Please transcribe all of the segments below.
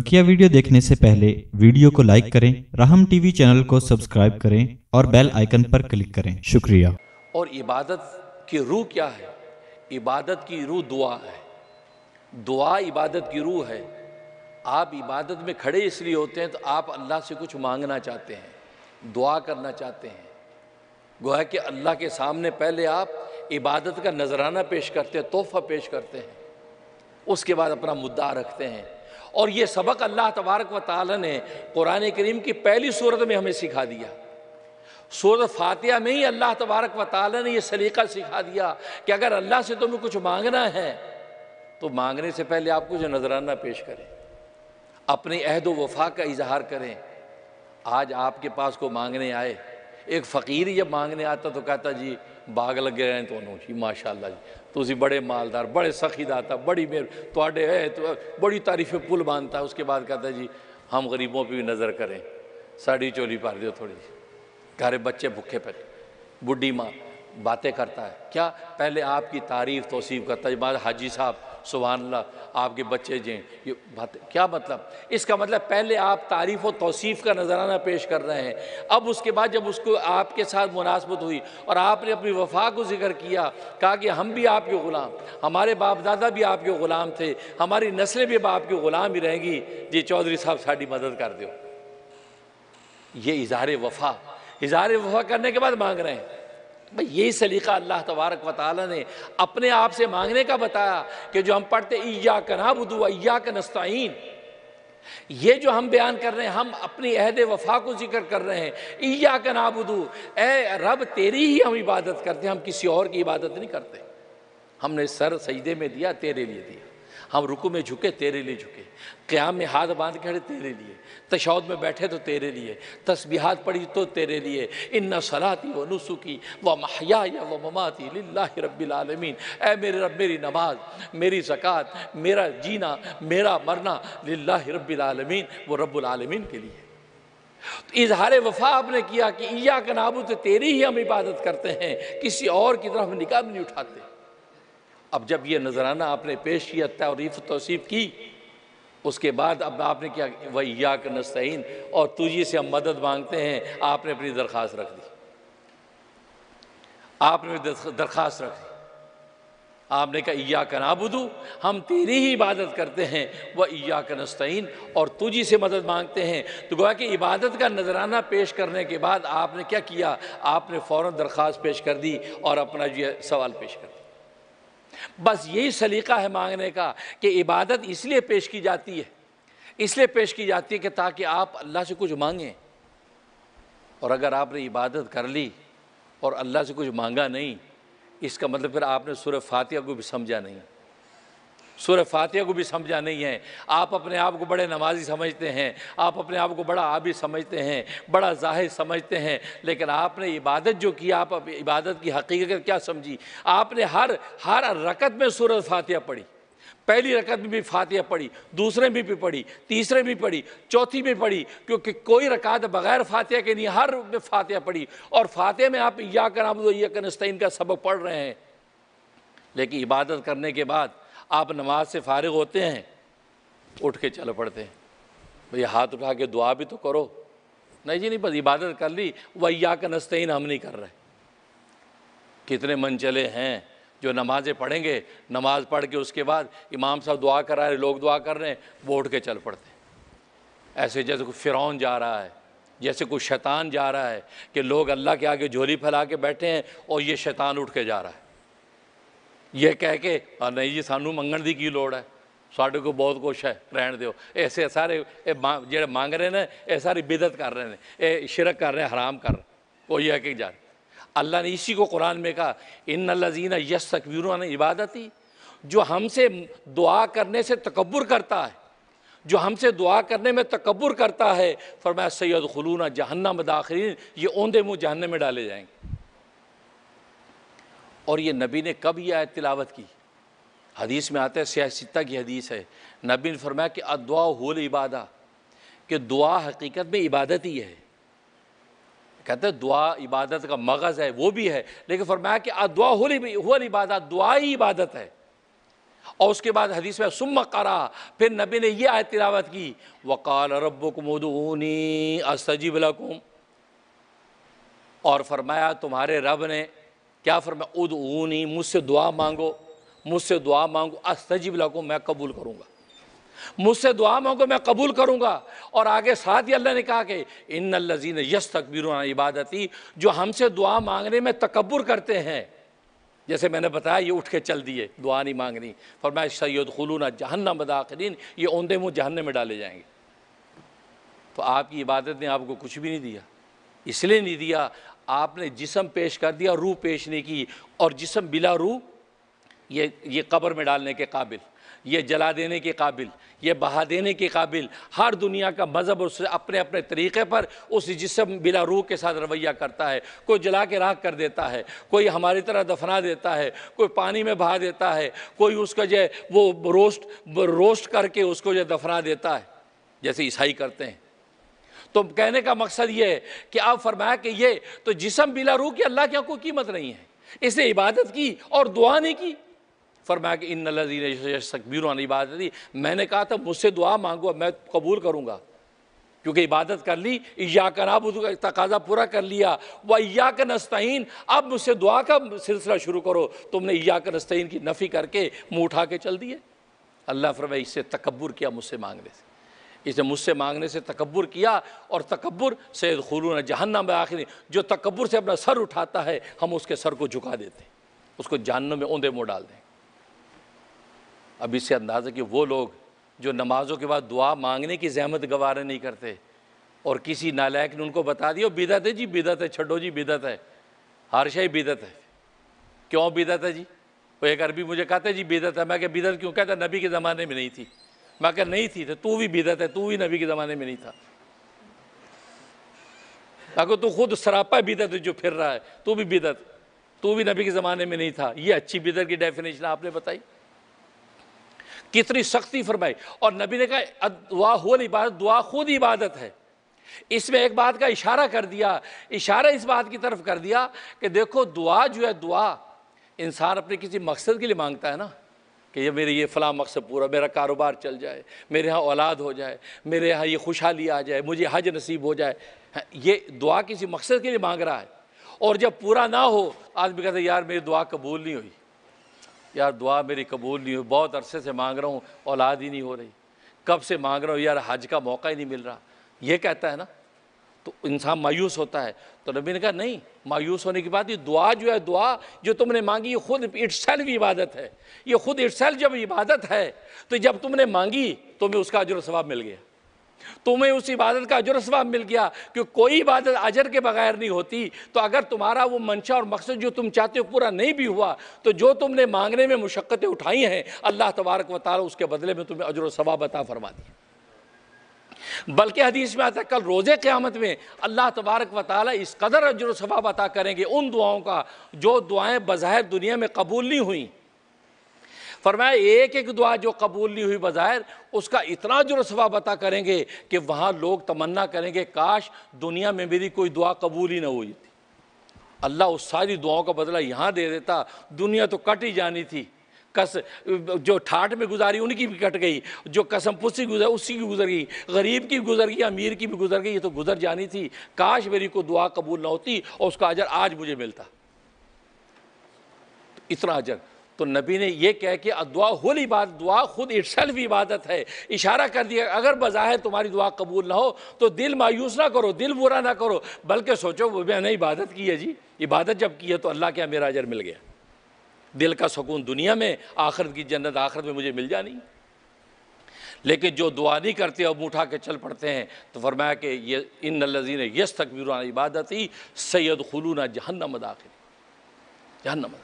बकिया वीडियो देखने से पहले वीडियो को लाइक करें राहम टीवी चैनल को सब्सक्राइब करें और बेल आइकन पर क्लिक करें शुक्रिया और इबादत की रूह क्या है इबादत की रूह दुआ है दुआ इबादत की रूह है आप इबादत में खड़े इसलिए होते हैं तो आप अल्लाह से कुछ मांगना चाहते हैं दुआ करना चाहते हैं गोया कि अल्लाह के सामने पहले आप इबादत का नजराना पेश करते हैं तोहफा पेश करते हैं उसके बाद अपना मुद्दा रखते हैं और ये सबक अल्लाह तबारक व ताली ने कुरान करीम की पहली सूरत में हमें सिखा दिया सूरत फातिया में ही अल्लाह तबारक व ताली ने यह सलीका सिखा दिया कि अगर अल्लाह से तुम्हें कुछ मांगना है तो मांगने से पहले आप कुछ नजराना पेश करें अपने अहद वफा का इजहार करें आज आपके पास को मांगने आए एक फ़कीर जब मांगने आता तो कहता जी ਬਾਗ ਲੱਗੇ तो जी तो जी ਮਾਸ਼ਾਅੱਲਾ ਜੀ बड़े ਬੜੇ ਮਾਲਦਾਰ ਬੜੇ बड़ी मेहर थोड़े है तो बड़ी तारीफ पुल बांधता है उसके बाद कहता जी हम गरीबों पर भी नज़र करें साड़ी चोली पार दो थोड़ी घरे बच्चे भूखे पे बुढ़ी माँ बातें करता है क्या पहले आपकी तारीफ़ तोसीफ़ करता है हाजी साहब सुबहानल्ला आपके बच्चे जें ये बात क्या मतलब इसका मतलब पहले आप तारीफ़ व तोसीफ़ का नजराना पेश कर रहे हैं अब उसके बाद जब उसको आपके साथ मुनासबत हुई और आपने अपनी वफा को जिक्र किया कहा कि हम भी आपके ग़ुलाम हमारे बाप दादा भी आपके ग़ुलाम थे हमारी नस्लें भी आपके ग़ुलाम ही रहेंगी जी चौधरी साहब साड़ी मदद कर दो ये इजहार वफा इजहार वफा करने के बाद मांग रहे हैं भाई यही सलीका अल्लाह तबारक व ताली ने अपने आप से मांगने का बताया कि जो हम पढ़ते ईया कना बुदू ईया कनस्ताइन ये जो हम बयान कर रहे हैं हम अपनी अहद वफा को जिक्र कर रहे हैं ईया कना बुदू ए रब तेरी ही हम इबादत करते हैं हम किसी और की इबादत नहीं करते हमने सर सजदे में दिया तेरे लिए दिया हम रुकू में झुके तेरे लिए झुके क्याम में हाथ बांध के खड़े तेरे लिए तशौद में बैठे तो तेरे लिए तस्बिहात पढ़ी तो तेरे लिए इन्ना सलाती व नुसुकी व महया व ममाती लाला रबालमीन ए मेरे रब मेरी नमाज मेरी ज़क़़त मेरा जीना मेरा मरना लाला रबालमीन वो रबालमीन के लिए तो इजहार वफा आपने किया कि ईया का नाबू तो तेरी ही हम इबादत करते हैं किसी और की तरफ निकाह नहीं उठाते अब जब ये नजराना आपने पेश किया तारीफ तोसीफ़ की उसके बाद अब आपने क्या वैया के नस्तीन और तुझी से हम मदद मांगते हैं आपने अपनी दरख्वास्त रख दी आपने दरख्वास्त रख दी आपने कहा ईया का नाबुदू हम तेरी ही इबादत करते हैं वह ईया का नस्तीन और तुझी से मदद मांगते हैं तो गोया कि इबादत का नजराना पेश करने के बाद आपने क्या किया आपने फ़ौर दरख्वास्त पेश कर दी और अपना जो सवाल पेश कर दिया बस यही सलीका है मांगने का कि इबादत इसलिए पेश की जाती है इसलिए पेश की जाती है कि ताकि आप अल्लाह से कुछ मांगें और अगर आपने इबादत कर ली और अल्लाह से कुछ मांगा नहीं इसका मतलब फिर आपने सूर्य फातिहा को भी समझा नहीं सूर्य फातिहा को भी समझा नहीं है आप अपने आप को बड़े नमाजी समझते हैं आप अपने आप को बड़ा आबी समझते हैं बड़ा जाहिर समझते हैं लेकिन आपने इबादत जो की आप इबादत की हकीकत क्या समझी आपने हर हर रकत में सूरत फातिहा पढ़ी पहली रकत में भी फातिहा पढ़ी दूसरे में भी पढ़ी तीसरे में पढ़ी चौथी में पढ़ी क्योंकि कोई रकात बगैर फातिहा के नहीं हर में फातिहा पढ़ी और फातिहा में आप या कर आप या का सबक पढ़ रहे हैं लेकिन इबादत करने के बाद आप नमाज से फारग होते हैं उठ के चल पड़ते हैं भैया हाथ उठा के दुआ भी तो करो नहीं जी नहीं बस इबादत कर ली वैया का नस्तिन हम नहीं कर रहे कितने मन चले हैं जो नमाज़ें पढ़ेंगे नमाज़ पढ़ के उसके बाद इमाम साहब दुआ करा रहे लोग दुआ कर रहे हैं वो उठ के चल पड़ते हैं ऐसे जैसे कोई फ़िरौन जा रहा है जैसे कोई शैतान जा रहा है कि लोग अल्लाह के आगे झोली फैला के बैठे हैं और ये शैतान उठ के जा रहा है ये कह के हाँ नहीं जी ਜੀ मंगण की की लड़ है साढ़े को बहुत कुछ है ਹੈ ਰਹਿਣ ऐसे सारे ਸਾਰੇ ਇਹ मांग रहे हैं ਨੇ बिदत कर रहे हैं ये शिरक कर रहे हैं हराम कर कोई है कि जान अल्लाह ने इसी को कुरान में कहा इन लजीना यश तकबीरों ने ही जो हमसे दुआ करने से तकबर करता है जो हमसे दुआ करने में तकबर करता है फरमाया सैद खलूना जहन्नम दाखरीन ये ओंधे मुँह जहन्नम में डाले जाएंगे और ये नबी ने कब यह आयत तिलावत की हदीस में आता है सियासिता की हदीस है नबी ने फरमाया कि अदुआ होल इबादा कि दुआ हकीकत में इबादत ही है कहते हैं दुआ इबादत का मगज़ है वो भी है लेकिन फरमाया कि अदुआ होल होल इबादा दुआ ही इबादत है और उसके बाद हदीस में सुम करा फिर नबी ने यह आयत तिलावत की वकाल रबुकमदूनी असजीब और फरमाया तुम्हारे रब ने क्या फरमा उद ऊनी मुझसे दुआ मांगो मुझसे दुआ मांगो अस्तजीब लगो मैं कबूल करूँगा मुझसे दुआ मांगो मैं कबूल करूँगा और आगे साथ ही अल्लाह ने कहा कि इन लजीन यश तकबीर इबादती जो हमसे दुआ मांगने में तकबर करते हैं जैसे मैंने बताया ये उठ के चल दिए दुआ नहीं मांगनी मैं सैद खलूना जहन्ना बदाकरीन ये औंधे मुँह जहन्ने में डाले जाएंगे तो आपकी इबादत ने आपको कुछ भी नहीं दिया इसलिए नहीं दिया आपने जिसम पेश कर दिया रूह पेश नहीं की और जिसम बिला रूह ये ये कब्र में डालने के काबिल ये जला देने के काबिल ये बहा देने के काबिल हर दुनिया का मज़हब उस अपने अपने तरीक़े पर उस जिसम बिला रूह के साथ रवैया करता है कोई जला के राख कर देता है कोई हमारी तरह दफना देता है कोई पानी में बहा देता है कोई उसका जो वो रोस्ट रोस्ट करके उसको जो दफना देता है जैसे ईसाई करते हैं तो कहने का मकसद ये है कि आप फरमाया कि ये तो जिसम बिला रूह की अल्लाह की कोई कीमत नहीं है इसने इबादत की और दुआ नहीं की फरमाया कि इन लजीन सकबीर इबादत मैंने कहा था मुझसे दुआ मांगो मैं कबूल करूँगा क्योंकि इबादत कर ली या कनाब का तकाजा पूरा कर लिया वह या का नस्तीन अब मुझसे दुआ का सिलसिला शुरू करो तुमने या का नस्तीन की नफ़ी करके मुँह उठा के चल दिए अल्लाह फरमाई इससे तकबर किया मुझसे मांगने से इसे मुझसे मांगने से तकबर किया और तकबर सैद खलून जहन्ना में आखिरी जो तकबर से अपना सर उठाता है हम उसके सर को झुका देते हैं उसको जानने में ओंधे मुँह डाल दें अब इससे अंदाज़ा कि वो लोग जो नमाज़ों के बाद दुआ मांगने की जहमत गवारा नहीं करते और किसी नालायक ने उनको बता दिया बिदत है जी बिदत है छड्डो जी बिदत है हर ही बिदत है क्यों बिदत है जी वो एक अरबी मुझे कहते जी बिदत है मैं क्या बिदत क्यों कहता नबी के ज़माने में नहीं थी मैं कहा नहीं थी तो तू भी बिदत है तू भी नबी के ज़माने में नहीं था अगर तू खुद सरापा बिदत जो फिर रहा है तू भी बिदत तू भी नबी के ज़माने में नहीं था ये अच्छी बिदत की डेफिनेशन आपने बताई कितनी सख्ती फरमाई और नबी ने कहा दुआ हो इबादत दुआ खुद इबादत है इसमें एक बात का इशारा कर दिया इशारा इस बात की तरफ कर दिया कि देखो दुआ जो है दुआ इंसान अपने किसी मकसद के लिए मांगता है ना कि ये मेरे ये फ़लाँ मकसद पूरा मेरा कारोबार चल जाए मेरे यहाँ औलाद हो जाए मेरे यहाँ ये खुशहाली आ जाए मुझे हज नसीब हो जाए हाँ, ये दुआ किसी मकसद के लिए मांग रहा है और जब पूरा ना हो आदमी कहते यार मेरी दुआ कबूल नहीं हुई यार दुआ मेरी कबूल नहीं हुई बहुत अरसे से मांग रहा हूँ औलाद ही नहीं हो रही कब से मांग रहा हूँ यार हज का मौका ही नहीं मिल रहा ये कहता है ना तो इंसान मायूस होता है तो नबी ने कहा नहीं मायूस होने के बाद ये दुआ जो है दुआ जो तुमने मांगी ये खुद इट्सल भी इबादत है ये खुद इट्सल जब इबादत है तो जब तुमने मांगी तुम्हें उसका अजर सवाब मिल गया तुम्हें उस इबादत का अजर सवाब मिल गया कि कोई इबादत अजर के बगैर नहीं होती तो अगर तुम्हारा वो मंशा और मकसद जो तुम चाहते हो पूरा नहीं भी हुआ तो जो तुमने मांगने में मुशक्क़तें उठाई हैं अल्लाह तबारक वाल उसके बदले में तुम्हें अजर सवाब अता फरमा दिया बल्कि हदीस में आता है कल रोज़े क़्यामत में अल्लाह तबारक व ताली इस कदर अजर सबाब अता करेंगे उन दुआओं का जो दुआएं बज़ाहिर दुनिया में कबूल नहीं हुई फरमाया एक एक दुआ जो कबूल नहीं हुई बज़ाहिर उसका इतना जुरसवा बता करेंगे कि वहाँ लोग तमन्ना करेंगे काश दुनिया में मेरी कोई दुआ कबूल ही ना हुई थी अल्लाह उस सारी दुआओं का बदला यहाँ दे देता दुनिया तो कट ही जानी थी कस जो ठाठ में गुजारी उनकी भी कट गई जो कसम पुसी गुजर उसी की गुजर गई गरीब की गुजर गई अमीर की भी गुजर गई ये तो गुजर जानी थी काश मेरी को दुआ कबूल ना होती और उसका अजर आज मुझे मिलता तो इतना अजर तो नबी ने यह कह कि दुआ होली बात दुआ खुद इटसेल्फ इबादत है इशारा कर दिया अगर बज़ाहिर तुम्हारी दुआ कबूल ना हो तो दिल मायूस ना करो दिल बुरा ना करो बल्कि सोचो मैंने इबादत की है जी इबादत जब की है तो अल्लाह क्या मेरा अजर मिल गया दिल का सुकून दुनिया में आखिरत की जन्नत आखिरत में मुझे मिल जानी लेकिन जो दुआ नहीं करते अब उठा के चल पड़ते हैं तो फरमाया कि ये इन लजीन यस तकबीर इबादत ही सैद खलूना जहन्नम आखिर जहन्नम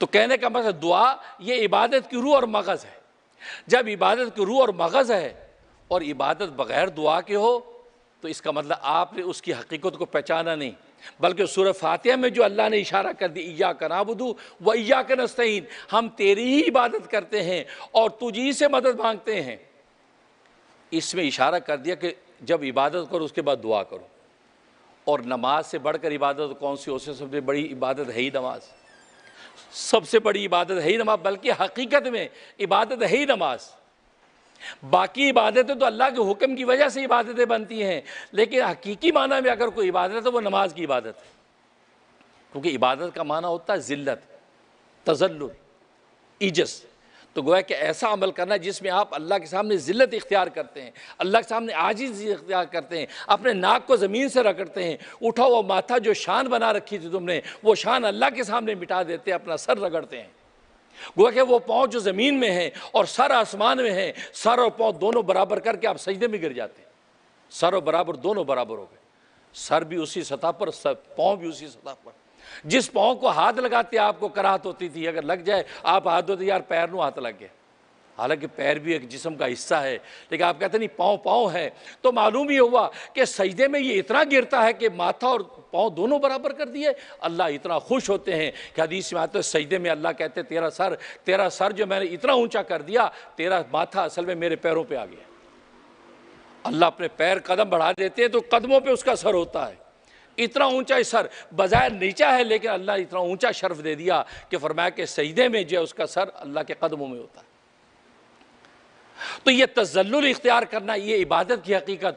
तो कहने का मतलब दुआ ये इबादत की रूह और मगज़ है जब इबादत की रूह और मगज़ है और इबादत बग़ैर दुआ के हो तो इसका मतलब आपने उसकी हकीकत को पहचाना नहीं बल्कि सूर फातिहा में जो अल्लाह ने इशारा कर दिया या का नाबुदू व या का हम तेरी ही इबादत करते हैं और तुझी से मदद मांगते हैं इसमें इशारा कर दिया कि जब इबादत करो उसके बाद दुआ करो और नमाज से बढ़कर इबादत कौन सी हो सबसे बड़ी इबादत है ही नमाज सबसे बड़ी इबादत है ही नमाज बल्कि हकीकत में इबादत है ही नमाज़ बाकी इबादतें तो अल्लाह के हुक्म की वजह से इबादतें बनती हैं लेकिन हकीकी माना में अगर कोई इबादत है तो वो नमाज की इबादत है क्योंकि इबादत का माना होता है ज़िल्लत तजल इजस तो गोया कि ऐसा अमल करना है जिसमें आप अल्लाह के सामने ज़िल्लत इख्तियार करते हैं अल्लाह के सामने आजिज इख्तियार करते हैं अपने नाक को ज़मीन से रगड़ते हैं उठा हुआ माथा जो शान बना रखी थी तुमने वो शान अल्लाह के सामने मिटा देते हैं अपना सर रगड़ते हैं गोया कि वो पाँव जो ज़मीन में है और सर आसमान में है सर और पाँव दोनों बराबर करके आप सजदे में गिर जाते हैं सर और बराबर दोनों बराबर हो गए सर भी उसी सतह पर सर पाँव भी उसी सतह पर जिस पाँव को हाथ लगाते आपको कराहत होती थी अगर लग जाए आप हाथ धोते यार पैर नु हाथ लग गया हालांकि पैर भी एक जिसम का हिस्सा है लेकिन आप कहते नहीं पाँव पाँव है तो मालूम ही हुआ कि सजदे में ये इतना गिरता है कि माथा और पाँव दोनों बराबर कर दिए अल्लाह इतना खुश होते हैं कि हदीस में आते तो सजदे में अल्लाह कहते तेरा सर तेरा सर जो मैंने इतना ऊँचा कर दिया तेरा माथा असल में मेरे पैरों पर आ गया अल्लाह अपने पैर कदम बढ़ा देते हैं तो कदमों पर उसका सर होता है इतना ऊंचा सर बज़ायर नीचा है लेकिन अल्लाह इतना ऊंचा शर्फ दे दिया कि फरमाया के सजदे में जो है उसका सर अल्लाह के कदमों में होता है तो यह तजल्ल इख्तियार करना ये इबादत की हकीकत